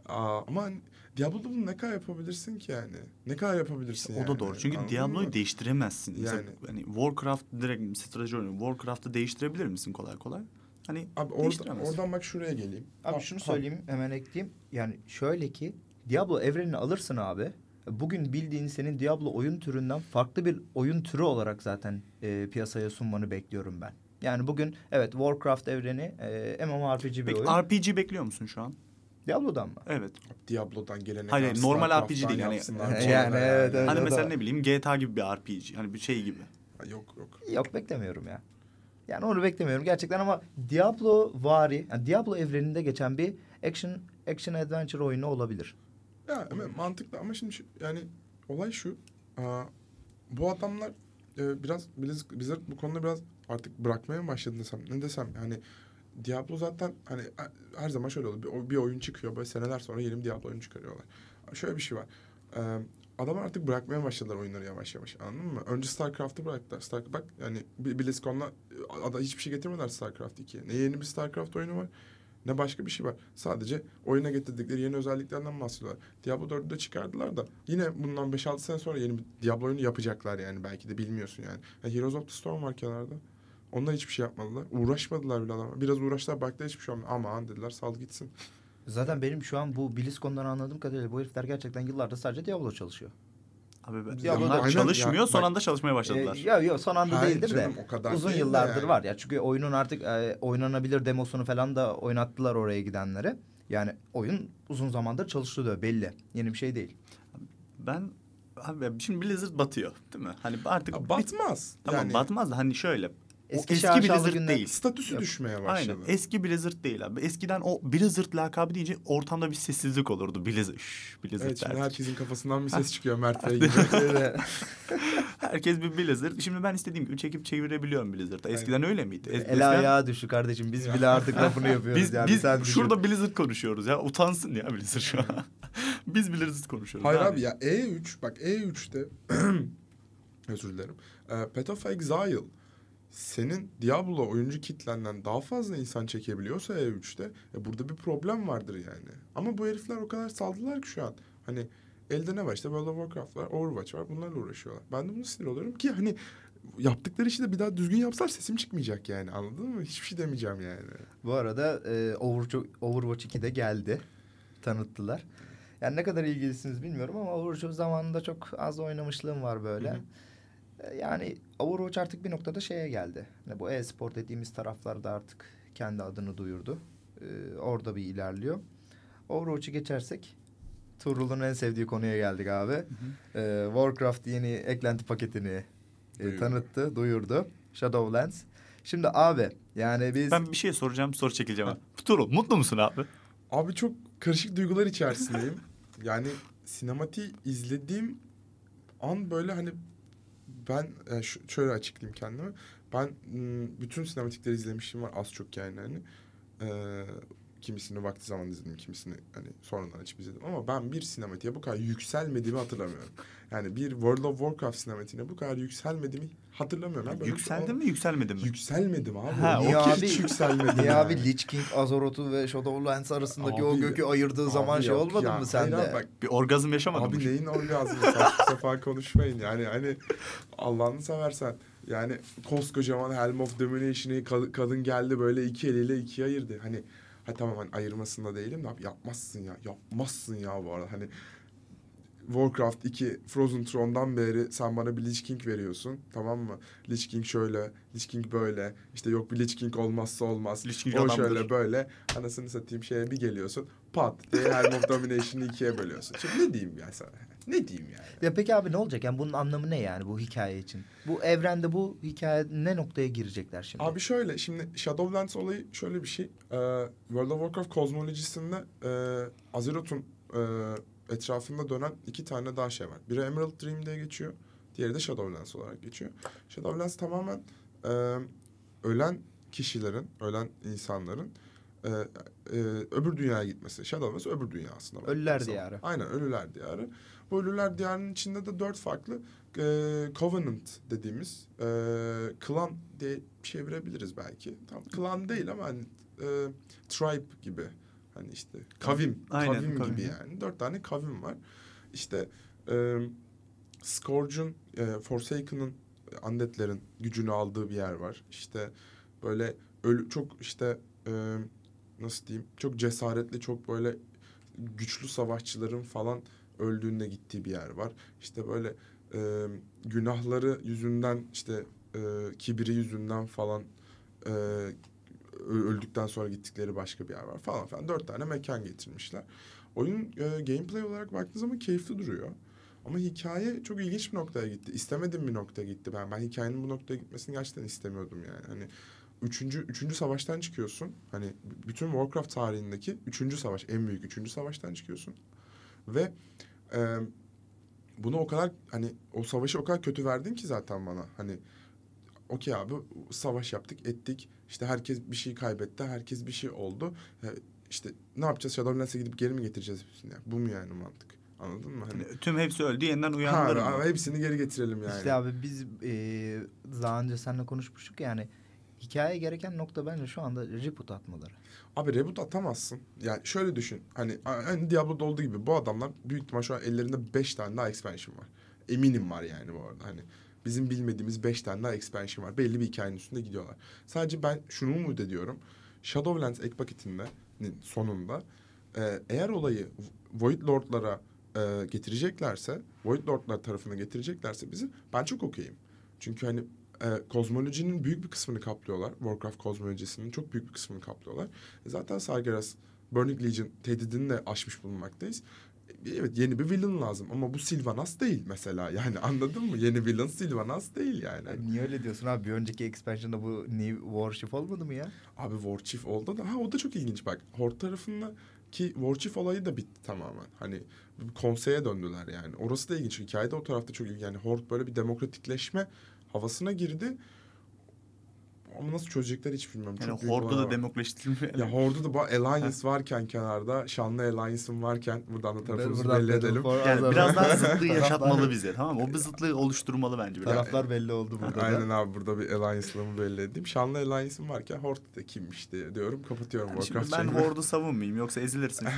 Aa, ama hani, Diablo'da bunu ne kadar yapabilirsin ki yani? Ne kadar yapabilirsin o yani? O da doğru. Çünkü Anladın Diablo'yu mı? değiştiremezsin. Yani. hani Warcraft direkt strateji oyunu. Warcraft'ı değiştirebilir misin kolay kolay? Hani Abi orada, oradan bak şuraya geleyim. Abi ha, şunu ha. söyleyeyim hemen ekleyeyim. Yani şöyle ki Diablo evrenini alırsın abi bugün bildiğin senin Diablo oyun türünden farklı bir oyun türü olarak zaten e, piyasaya sunmanı bekliyorum ben. Yani bugün evet Warcraft evreni e, MMORPG bir Peki, oyun. RPG bekliyor musun şu an? Diablo'dan mı? Evet. Diablo'dan gelen. Hayır normal RPG değil yani. Yani, yani evet, evet, hani evet, mesela da. ne bileyim GTA gibi bir RPG. Hani bir şey gibi. Yok yok. Yok beklemiyorum ya. Yani onu beklemiyorum gerçekten ama Diablo vari, yani Diablo evreninde geçen bir action action adventure oyunu olabilir. Ya evet, mantıklı ama şimdi şu, yani olay şu. Aa, bu adamlar e, biraz biz Blizzard bu konuda biraz artık bırakmaya mı başladı desem ne desem yani Diablo zaten hani her zaman şöyle oluyor. Bir, bir oyun çıkıyor böyle seneler sonra yeni bir Diablo oyun çıkarıyorlar. Şöyle bir şey var. Ee, adamlar artık bırakmaya başladılar oyunları yavaş yavaş anladın mı? Önce StarCraft'ı bıraktılar. Starcraft bak yani BlizzCon'la e, ada hiçbir şey getirmediler StarCraft 2'ye. Ne yeni bir StarCraft oyunu var ne başka bir şey var. Sadece oyuna getirdikleri yeni özelliklerden bahsediyorlar. Diablo 4'ü de çıkardılar da yine bundan 5-6 sene sonra yeni bir Diablo oyunu yapacaklar yani belki de bilmiyorsun yani. yani Heroes of the Storm var kenarda. Onlar hiçbir şey yapmadılar. Uğraşmadılar bile adama. Biraz uğraştılar baktılar hiçbir şey olmadı. Aman dediler sal gitsin. Zaten benim şu an bu BlizzCon'dan anladığım kadarıyla bu herifler gerçekten yıllardır sadece Diablo çalışıyor. Abi, ben, ya bunlar aynen, çalışmıyor e, ya, son anda çalışmaya başladılar. E, ya yok son anda Hayır, değildir canım, de o kadar uzun yıllardır yani. var ya çünkü oyunun artık e, oynanabilir demosunu falan da oynattılar oraya gidenlere. Yani oyun uzun zamandır çalışılıyor belli. Yeni bir şey değil. Ben abi şimdi Blizzard batıyor değil mi? Hani artık ya, batmaz. Bir, tamam batmaz da hani şöyle Eski, eski Blizzard günden... değil. Statüsü düşmeye başladı. Aynen. Eski Blizzard değil abi. Eskiden o Blizzard lakabı deyince ortamda bir sessizlik olurdu. Blizzard. Şş, Blizzard evet, şimdi herkesin kafasından bir ses çıkıyor Mert Bey gibi. Herkes bir Blizzard. Şimdi ben istediğim gibi çekip çevirebiliyorum Blizzard'a. Eskiden Aynen. öyle miydi? Eskiden... El ayağa düştü kardeşim. Biz bile artık lafını yapıyoruz. biz, yani. biz Sen şurada düşün. Blizzard konuşuyoruz ya. Utansın ya Blizzard şu an. biz Blizzard konuşuyoruz. Hayır abi, abi ya E3 bak E3'te özür dilerim. E, Path of Exile senin Diablo oyuncu kitlenden daha fazla insan çekebiliyorsa E3'te e, burada bir problem vardır yani. Ama bu herifler o kadar saldılar ki şu an. Hani elde ne var işte World of Warcraft var, Overwatch var bunlarla uğraşıyorlar. Ben de bunu sinir oluyorum ki hani yaptıkları işi de bir daha düzgün yapsalar sesim çıkmayacak yani anladın mı? Hiçbir şey demeyeceğim yani. Bu arada e, Overwatch, Overwatch 2 de geldi. Tanıttılar. Yani ne kadar ilgilisiniz bilmiyorum ama Overwatch zamanında çok az oynamışlığım var böyle. Hı hı. E, yani Overwatch artık bir noktada şeye geldi. Yani bu e-spor dediğimiz taraflarda artık kendi adını duyurdu. Ee, orada bir ilerliyor. Overwatch'u geçersek Tuğrul'un en sevdiği konuya geldik abi. Hı hı. Ee, Warcraft yeni eklenti paketini e, tanıttı, duyurdu. Shadowlands. Şimdi abi yani biz... Ben bir şey soracağım, soru çekileceğim. Tuğrul mutlu musun abi? Abi çok karışık duygular içerisindeyim. yani sinematiği izlediğim an böyle hani ben e, şöyle açıklayayım kendimi. Ben bütün sinematikleri izlemişim var az çok yani hani. E, Kimisini vakti zaman izledim, kimisini hani sonradan açıp izledim. Ama ben bir sinematiğe bu kadar yükselmediğimi hatırlamıyorum. Yani bir World of Warcraft sinematiğine bu kadar yükselmediğimi hatırlamıyorum. Ben Yükseldin mi, yükselmedin mi? Yükselmedim abi. Ha, niye okay. abi, hiç yükselmedim. Niye abi Lich King, Azorot'un ve Shadowlands arasındaki abi, o gökü ayırdığı abi zaman şey olmadı mı sende? bak, bir orgazm yaşamadın abi mı? Abi neyin orgazmı? Saçma sapan konuşmayın. Yani hani Allah'ını seversen. Yani koskocaman Helm of Domination'ı kadın geldi böyle iki eliyle ikiye ayırdı. Hani Ha tamam hani ayırmasında değilim de abi yapmazsın ya. Yapmazsın ya bu arada. Hani Warcraft 2 Frozen Throne'dan beri sen bana bir Lich King veriyorsun. Tamam mı? Lich King şöyle, Lich King böyle. İşte yok bir Lich King olmazsa olmaz. Lich King o adamdır. şöyle böyle. Anasını satayım şeye bir geliyorsun. Pat diye her of Domination'ı ikiye bölüyorsun. Şimdi ne diyeyim ya sana? Ne diyeyim yani? Ya peki abi ne olacak? Yani bunun anlamı ne yani bu hikaye için? Bu evrende bu hikaye ne noktaya girecekler şimdi? Abi şöyle şimdi Shadowlands olayı şöyle bir şey. Ee, World of Warcraft kozmolojisinde e, Azeroth'un e, etrafında dönen iki tane daha şey var. Biri Emerald Dream diye geçiyor. Diğeri de Shadowlands olarak geçiyor. Shadowlands tamamen e, ölen kişilerin, ölen insanların e, e, öbür dünyaya gitmesi. Shadowlands öbür dünya aslında. Ölüler mesela. diyarı. Aynen ölüler diyarı. Bu ölüler diyarının içinde de dört farklı e, Covenant dediğimiz e, klan diye çevirebiliriz şey belki. Tam klan değil ama hani, e, tribe gibi Hani işte kavim, Aynen, kavim, kavim gibi yani. Dört tane kavim var. İşte e, Scourge'un, e, Forsaken'ın, Undead'lerin gücünü aldığı bir yer var. İşte böyle ölü, çok işte e, nasıl diyeyim çok cesaretli, çok böyle güçlü savaşçıların falan öldüğünde gittiği bir yer var. İşte böyle e, günahları yüzünden işte e, kibiri yüzünden falan e, öldükten sonra gittikleri başka bir yer var falan filan. Dört tane mekan getirmişler. Oyun e, gameplay olarak baktığınız zaman keyifli duruyor. Ama hikaye çok ilginç bir noktaya gitti. İstemediğim bir noktaya gitti. Ben ben hikayenin bu noktaya gitmesini gerçekten istemiyordum yani. Hani üçüncü, üçüncü savaştan çıkıyorsun. Hani bütün Warcraft tarihindeki üçüncü savaş, en büyük üçüncü savaştan çıkıyorsun. Ve e, bunu o kadar hani o savaşı o kadar kötü verdin ki zaten bana. Hani okey abi savaş yaptık ettik. işte herkes bir şey kaybetti. Herkes bir şey oldu. E, işte ne yapacağız? Shadowlands'e gidip geri mi getireceğiz hepsini? Yani bu mu yani mantık? Anladın mı? Hani... hani tüm hepsi öldü yeniden uyandırın. Ha, hepsini geri getirelim yani. İşte abi biz e, daha önce seninle konuşmuştuk yani hikaye gereken nokta bence şu anda reboot atmaları. Abi reboot atamazsın. Yani şöyle düşün. Hani, hani Diablo'da olduğu gibi bu adamlar büyük ihtimal şu an ellerinde beş tane daha expansion var. Eminim var yani bu arada. Hani Bizim bilmediğimiz beş tane daha expansion var. Belli bir hikayenin üstünde gidiyorlar. Sadece ben şunu umut ediyorum. Shadowlands ek paketinde sonunda e, eğer olayı Void Lord'lara e, getireceklerse, Void Lord'lar tarafına getireceklerse bizi ben çok okuyayım Çünkü hani e, kozmolojinin büyük bir kısmını kaplıyorlar. Warcraft kozmolojisinin çok büyük bir kısmını kaplıyorlar. E, zaten Sargeras Burning Legion tehdidini de aşmış bulunmaktayız evet yeni bir villain lazım ama bu Silvanas değil mesela yani anladın mı? Yeni villain Silvanas değil yani. E, niye öyle diyorsun abi? Bir önceki expansion'da bu New Warchief olmadı mı ya? Abi Warchief oldu da ha o da çok ilginç bak. Horde tarafında ki Warchief olayı da bitti tamamen. Hani konseye döndüler yani. Orası da ilginç. hikaye de o tarafta çok ilginç. Yani Horde böyle bir demokratikleşme havasına girdi ama nasıl çözecekler hiç bilmiyorum. Yani Çok Horde'da da demokratleştirilmiyor. Ya da bu Alliance varken kenarda, şanlı Alliance'ın varken buradan da tarafımızı buradan belli edelim. Yani biraz daha zıtlığı yaşatmalı bize tamam mı? O bir zıtlığı oluşturmalı bence. Biraz. Taraflar belli oldu burada Aynen abi burada bir Alliance'lığımı belli ettim. Şanlı Alliance'ın varken Horde'da kimmiş diye diyorum. Kapatıyorum yani Warcraft Şimdi ben Horde'u savunmayayım yoksa ezilirsin.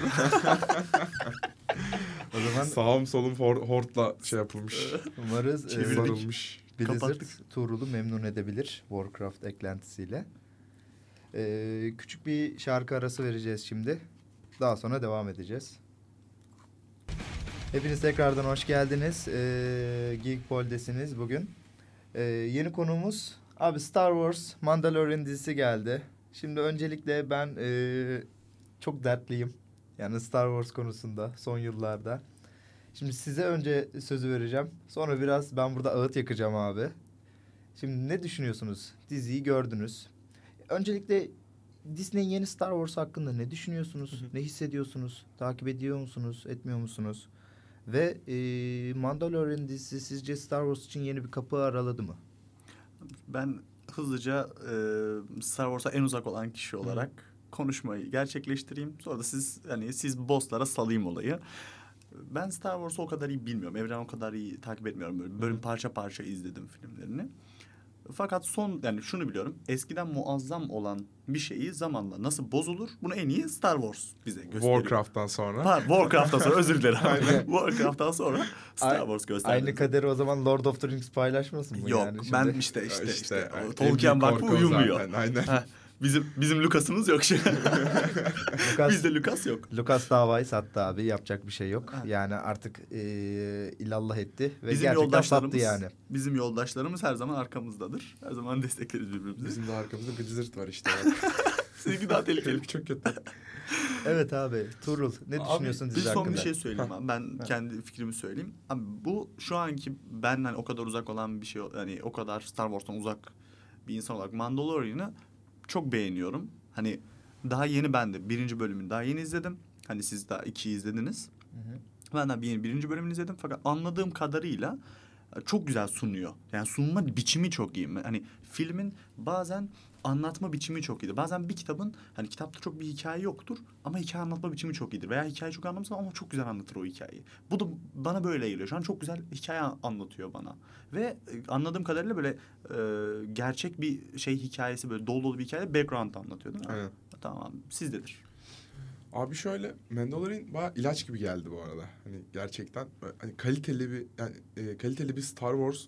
o zaman sağım solum hordla şey yapılmış. Umarız e, çevirdik. Sarılmış. Blizzard Kapattık. Tuğrul'u memnun edebilir Warcraft eklentisiyle. Ee, küçük bir şarkı arası vereceğiz şimdi. Daha sonra devam edeceğiz. Hepiniz tekrardan hoş geldiniz. Ee, Geek bugün. Ee, yeni konuğumuz abi Star Wars Mandalorian dizisi geldi. Şimdi öncelikle ben e, çok dertliyim. Yani Star Wars konusunda son yıllarda. Şimdi size önce sözü vereceğim. Sonra biraz ben burada ağıt yakacağım abi. Şimdi ne düşünüyorsunuz? Diziyi gördünüz. Öncelikle Disney'in yeni Star Wars hakkında ne düşünüyorsunuz? Hı hı. Ne hissediyorsunuz? Takip ediyor musunuz? Etmiyor musunuz? Ve e, Mandalorian dizisi sizce Star Wars için yeni bir kapı araladı mı? Ben hızlıca e, Star Wars'a en uzak olan kişi olarak hı. konuşmayı gerçekleştireyim. Sonra da siz hani siz bosslara salayım olayı ben Star Wars'ı o kadar iyi bilmiyorum. Evren o kadar iyi takip etmiyorum. Böyle bölüm parça parça izledim filmlerini. Fakat son yani şunu biliyorum. Eskiden muazzam olan bir şeyi zamanla nasıl bozulur? Bunu en iyi Star Wars bize gösteriyor. Warcraft'tan sonra. Pardon, Warcraft'tan sonra özür dilerim. Warcraft'tan sonra Star Wars gösterdi. Aynı kaderi o zaman Lord of the Rings paylaşmasın mı Yok, yani? Yok ben işte işte, işte, işte Tolkien bak bu uyumuyor. Zaten, aynen. Bizim bizim Lukas'ımız yok şu Lucas, Bizde Lukas yok. Lucas davayı sattı abi. Yapacak bir şey yok. Yani artık e, ilallah etti ve bizim gerçekten sattı yani. Bizim yoldaşlarımız her zaman arkamızdadır. Her zaman destekleriz birbirimizi. Bizim de arkamızda gıcızırt var işte. Seninki daha tehlikeli. çok kötü. evet abi Turul ne abi, düşünüyorsun dizi hakkında? Bir son bir şey söyleyeyim. ben kendi fikrimi söyleyeyim. Abi bu şu anki benden o kadar uzak olan bir şey yani o kadar Star Wars'tan uzak bir insan olarak Mandalorian'ı çok beğeniyorum. Hani daha yeni ben de birinci bölümünü daha yeni izledim. Hani siz daha iki izlediniz. Hı hı. Ben de yeni birinci bölümünü izledim fakat anladığım kadarıyla e, çok güzel sunuyor. Yani sunma biçimi çok iyi. Hani filmin bazen anlatma biçimi çok iyidir. Bazen bir kitabın hani kitapta çok bir hikaye yoktur ama hikaye anlatma biçimi çok iyidir. Veya hikaye çok anlamsız ama çok güzel anlatır o hikayeyi. Bu da bana böyle geliyor. Şu an çok güzel hikaye anlatıyor bana. Ve e, anladığım kadarıyla böyle e, gerçek bir şey hikayesi böyle dolu dolu bir hikaye background anlatıyor değil mi? Aynen. E, tamam sizdedir. Abi şöyle Mandalorian baya ilaç gibi geldi bu arada. Hani gerçekten e, hani kaliteli bir yani e, kaliteli bir Star Wars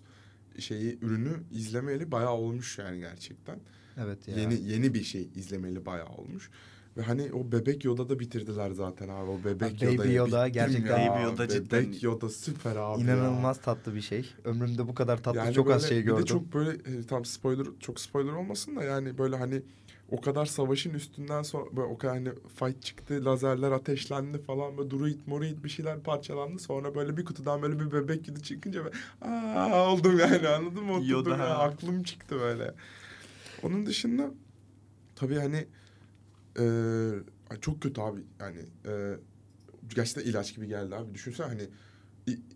şeyi ürünü izlemeyeli bayağı olmuş yani gerçekten. Evet ya. Yeni yeni bir şey izlemeli bayağı olmuş. Ve hani o bebek Yoda da bitirdiler zaten abi. O bebek Yoda. Baby Yoda gerçekten. Ya. Baby Yoda bebek cidden. Bebek Yoda süper abi İnanılmaz ya. tatlı bir şey. Ömrümde bu kadar tatlı yani çok böyle, az şey gördüm. Bir de çok böyle e, tam spoiler çok spoiler olmasın da yani böyle hani o kadar savaşın üstünden sonra böyle o kadar hani fight çıktı, lazerler ateşlendi falan böyle druid moruid bir şeyler parçalandı. Sonra böyle bir kutudan böyle bir bebek gibi çıkınca ben aa oldum yani anladın mı? Oturdum Yoda. Ya, aklım çıktı böyle. Onun dışında tabii hani e, çok kötü abi yani e, gerçekten ilaç gibi geldi abi. Düşünsene hani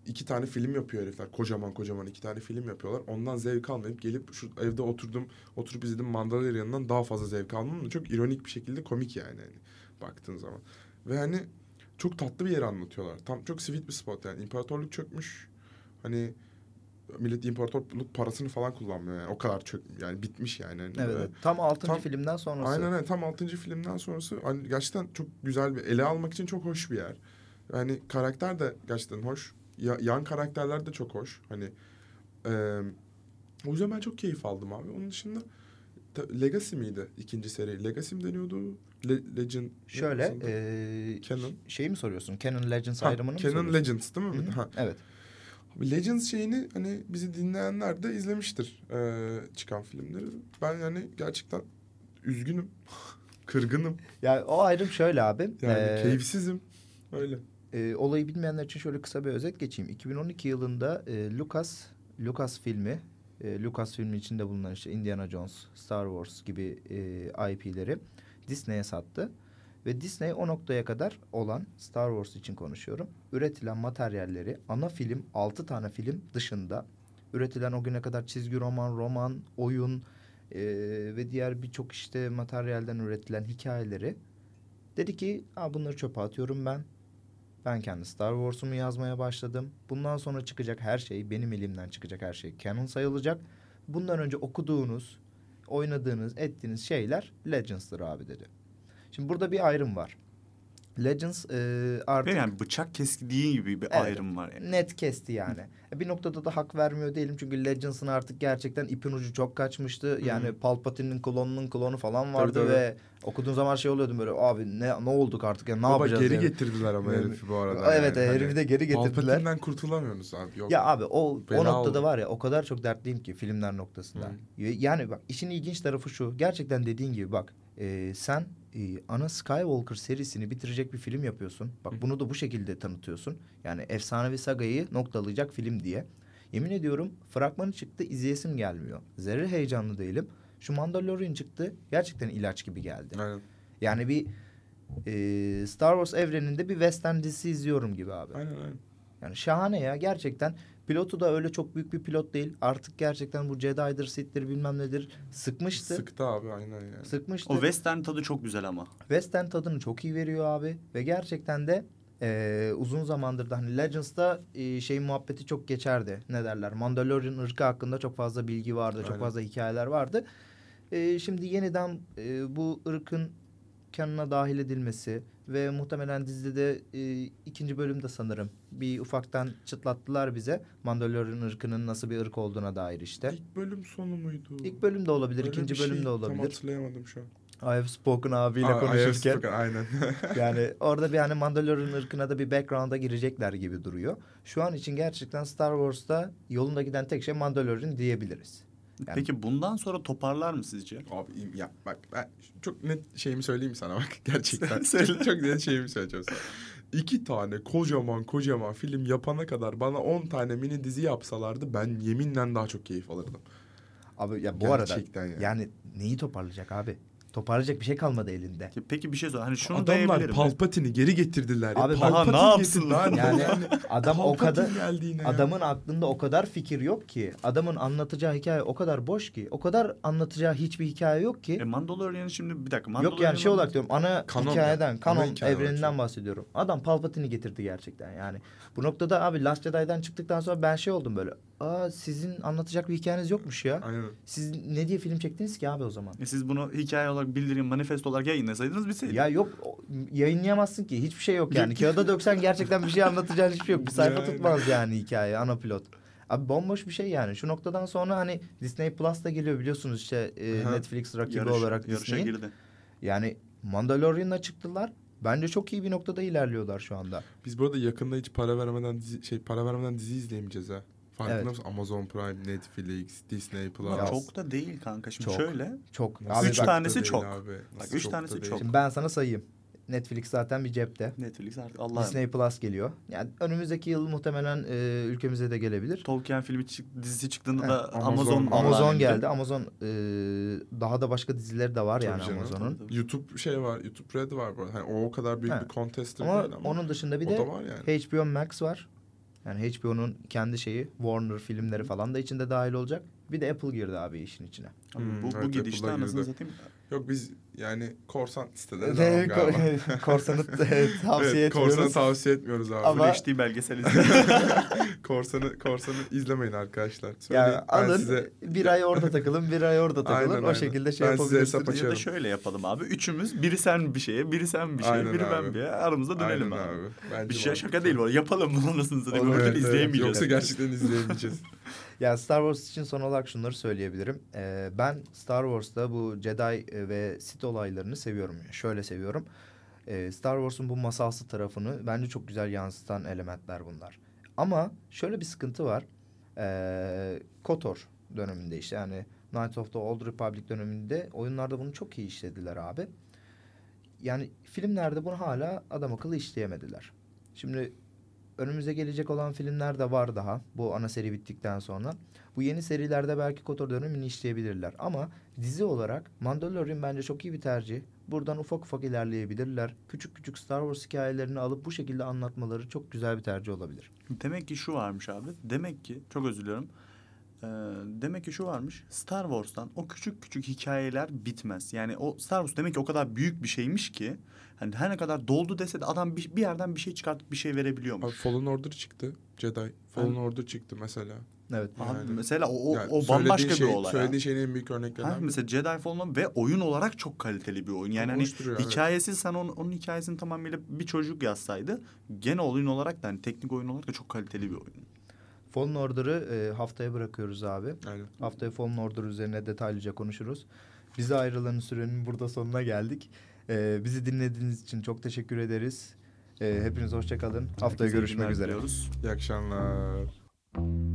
iki tane film yapıyor herifler. Kocaman kocaman iki tane film yapıyorlar. Ondan zevk almayıp gelip şu evde oturdum, oturup izledim Mandalorian yanından daha fazla zevk almam. Çok ironik bir şekilde komik yani hani baktığın zaman. Ve hani çok tatlı bir yer anlatıyorlar. Tam çok sweet bir spot yani. İmparatorluk çökmüş. Hani millet imparatorluk parasını falan kullanmıyor yani. O kadar çök yani bitmiş yani. Hani evet, evet. Tam 6. filmden sonrası. Aynen aynen. Tam 6. filmden sonrası hani gerçekten çok güzel bir ele almak için çok hoş bir yer. Yani karakter de gerçekten hoş. Ya, yan karakterler de çok hoş. Hani e, o yüzden ben çok keyif aldım abi. Onun dışında Legacy miydi ikinci seri? Legacy mi deniyordu? Le- Legend. Şöyle. E, ee, Canon. Şeyi mi soruyorsun? Canon Legends ha, ayrımını Canon Legends değil mi? Hı-hı. Ha. Evet. Legends şeyini hani bizi dinleyenler de izlemiştir e, çıkan filmleri. Ben yani gerçekten üzgünüm. Kırgınım. Yani o ayrım şöyle abi. Yani ee, keyifsizim. Öyle. E, olayı bilmeyenler için şöyle kısa bir özet geçeyim. 2012 yılında e, Lucas Lucas filmi e, Lucas filmin içinde bulunan işte Indiana Jones, Star Wars gibi e, IP'leri Disney'e sattı. Hı ve Disney o noktaya kadar olan Star Wars için konuşuyorum. Üretilen materyalleri ana film 6 tane film dışında üretilen o güne kadar çizgi roman, roman, oyun e, ve diğer birçok işte materyalden üretilen hikayeleri dedi ki Aa, bunları çöpe atıyorum ben. Ben kendi Star Wars'umu yazmaya başladım. Bundan sonra çıkacak her şey, benim elimden çıkacak her şey canon sayılacak. Bundan önce okuduğunuz, oynadığınız, ettiğiniz şeyler Legends'tır abi dedi. Şimdi burada bir ayrım var. Legends e, artık... Yani bıçak kestiği gibi bir evet, ayrım var. Yani. Net kesti yani. E, bir noktada da hak vermiyor değilim. Çünkü Legends'ın artık gerçekten ipin ucu çok kaçmıştı. Yani Palpatine'in klonunun klonu falan vardı tabii, tabii. ve okuduğum zaman şey oluyordum böyle abi ne ne olduk artık ya ne Baba, yapacağız geri yani. getirdiler ama herifi bu arada. Evet yani. herifi de geri hani getirdiler. Palpatine'den kurtulamıyorsunuz abi. Yok. Ya abi o Bela o noktada var ya o kadar çok dertliyim ki filmler noktasında. Hı. Yani bak işin ilginç tarafı şu. Gerçekten dediğin gibi bak e, sen e, ana Skywalker serisini bitirecek bir film yapıyorsun. Bak bunu da bu şekilde tanıtıyorsun. Yani efsanevi sagayı noktalayacak film diye. Yemin ediyorum fragmanı çıktı izleyesim gelmiyor. Zerre heyecanlı değilim. Şu Mandalorian çıktı gerçekten ilaç gibi geldi. Evet. Yani bir e, Star Wars evreninde bir Western dizisi izliyorum gibi abi. Aynen aynen. Yani şahane ya gerçekten Pilotu da öyle çok büyük bir pilot değil. Artık gerçekten bu Jedi'dir, Sith'tir bilmem nedir sıkmıştı. Sıktı abi aynen yani. Sıkmıştı. O western tadı çok güzel ama. Western tadını çok iyi veriyor abi. Ve gerçekten de ee, uzun zamandır da hani Legends'ta e, şey muhabbeti çok geçerdi. Ne derler? Mandalorian ırkı hakkında çok fazla bilgi vardı. Aynen. Çok fazla hikayeler vardı. Ee, şimdi yeniden e, bu ırkın kanına dahil edilmesi, ve muhtemelen dizide de e, ikinci bölümde sanırım bir ufaktan çıtlattılar bize Mandalorian ırkının nasıl bir ırk olduğuna dair işte. İlk bölüm sonu muydu? İlk bölüm de olabilir, Öyle ikinci şey, bölüm de olabilir. Tam hatırlayamadım şu an. I've Spoken abiyle A, konuşurken. Spoken, aynen. yani orada bir hani Mandalorian ırkına da bir background'a girecekler gibi duruyor. Şu an için gerçekten Star Wars'ta yolunda giden tek şey Mandalorian diyebiliriz. Yani, Peki bundan sonra toparlar mı sizce? Abi ya bak ben çok net şeyimi söyleyeyim sana bak gerçekten. çok, çok net şeyimi söyleyeceğim sana. İki tane kocaman kocaman film yapana kadar bana on tane mini dizi yapsalardı ben yeminle daha çok keyif alırdım. Abi ya bu gerçekten arada yani. yani neyi toparlayacak abi? Toparlayacak bir şey kalmadı elinde. Peki bir şey sor. Hani şunu Adamlar Palpatine'i geri getirdiler. Ya. Abi ne yapsın lan? Yani adam o kadar adamın ya. aklında o kadar fikir yok ki. Adamın anlatacağı hikaye o kadar boş ki. O kadar anlatacağı hiçbir hikaye yok ki. E Mandalorian'ı şimdi bir dakika. yok yani şey olarak diyorum ana kanon hikayeden, yani. kanon hikaye evreninden şey. bahsediyorum. Adam Palpatine'i getirdi gerçekten yani. Bu noktada abi Last Jedi'den çıktıktan sonra ben şey oldum böyle. Aa sizin anlatacak bir hikayeniz yokmuş ya. Aynen. Siz ne diye film çektiniz ki abi o zaman? E siz bunu hikaye olarak olarak bildirim manifest olarak yayınlasaydınız bitseydi. Ya yok yayınlayamazsın ki hiçbir şey yok yani. Kağıda döksen gerçekten bir şey anlatacağın hiçbir şey yok. Bir sayfa tutmaz yani hikaye ana pilot. Abi bomboş bir şey yani. Şu noktadan sonra hani Disney Plus da geliyor biliyorsunuz işte e, Netflix rakibi Yarış, olarak Disney'in. girdi. Yani Mandalorian'la çıktılar. Bence çok iyi bir noktada ilerliyorlar şu anda. Biz burada yakında hiç para vermeden dizi, şey para vermeden dizi izleyemeyeceğiz ha. Farkında evet. Amazon Prime, Netflix, Disney Plus. Ya çok da değil kanka. Şimdi çok, şöyle. Çok. Abi üç tanesi çok. Abi. üç çok tanesi çok. Şimdi ben sana sayayım. Netflix zaten bir cepte. Netflix artık Allah Disney Plus geliyor. Yani önümüzdeki yıl muhtemelen e, ülkemize de gelebilir. Tolkien filmi çık, dizisi çıktığında da Amazon Amazon, Amazon geldi. Amazon e, daha da başka dizileri de var Tabii yani Amazon'un. YouTube şey var, YouTube Red var bu. Hani o kadar büyük He. bir kontest değil ama. Onun dışında bir de var yani. HBO Max var. Yani HBO'nun kendi şeyi Warner filmleri falan da içinde dahil olacak. Bir de Apple girdi abi işin içine. Abi, bu, bu evet, gidişte anasını satayım Yok biz yani korsan istediler evet, ko korsanı e, evet, tavsiye evet, etmiyoruz. Korsanı tavsiye etmiyoruz abi. Ama... HD belgesel korsanı, korsanı izlemeyin arkadaşlar. Söyleyin. Yani alın size... bir ay orada takılın bir ay orada takılın. Aynen, o aynen. şekilde şey ben yapabilirsiniz. Size ya da şöyle yapalım abi. Üçümüz biri sen bir şeye biri sen bir şeye aynen biri abi. ben bir şeye. Aramızda dönelim aynen abi. abi. Bence bir şey şaka değil bu. Yapalım bunu nasıl zaten. evet, izleyemeyeceğiz. Yoksa gerçekten izleyemeyeceğiz. Ya Star Wars için son olarak şunları söyleyebilirim. Ee, ben Star Wars'ta bu Jedi e, ve Sith olaylarını seviyorum. Şöyle seviyorum. Ee, Star Wars'un bu masalsı tarafını bence çok güzel yansıtan elementler bunlar. Ama şöyle bir sıkıntı var. Ee, KOTOR döneminde işte yani Knights of the Old Republic döneminde oyunlarda bunu çok iyi işlediler abi. Yani filmlerde bunu hala adam akıllı işleyemediler. Şimdi Önümüze gelecek olan filmler de var daha bu ana seri bittikten sonra. Bu yeni serilerde belki Kotor dönemini işleyebilirler. Ama dizi olarak Mandalorian bence çok iyi bir tercih. Buradan ufak ufak ilerleyebilirler. Küçük küçük Star Wars hikayelerini alıp bu şekilde anlatmaları çok güzel bir tercih olabilir. Demek ki şu varmış abi. Demek ki çok özür diliyorum. Ee, demek ki şu varmış. Star Wars'tan o küçük küçük hikayeler bitmez. Yani o Star Wars demek ki o kadar büyük bir şeymiş ki Hani her ne kadar doldu dese de adam bir, bir yerden bir şey çıkartıp bir şey verebiliyormuş. Abi Fallen Order çıktı. Jedi. Fallen evet. Order çıktı mesela. Evet. Yani, abi mesela o, o, yani o bambaşka şey, bir olay. Söylediğin şeyin en büyük örneklerinden. Ha, mesela Jedi Fallen ve oyun olarak çok kaliteli bir oyun. Yani çok hani hikayesi hikayesiz sen onun, onun hikayesini tamamıyla bir çocuk yazsaydı gene oyun olarak da hani teknik oyun olarak da çok kaliteli bir oyun. Fallen Order'ı e, haftaya bırakıyoruz abi. Aynen. Haftaya Fallen Order üzerine detaylıca konuşuruz. Bize ayrılan sürenin burada sonuna geldik. Ee, bizi dinlediğiniz için çok teşekkür ederiz. Ee, hepiniz hoşçakalın. Haftaya görüşmek üzere. Diliyoruz. İyi akşamlar.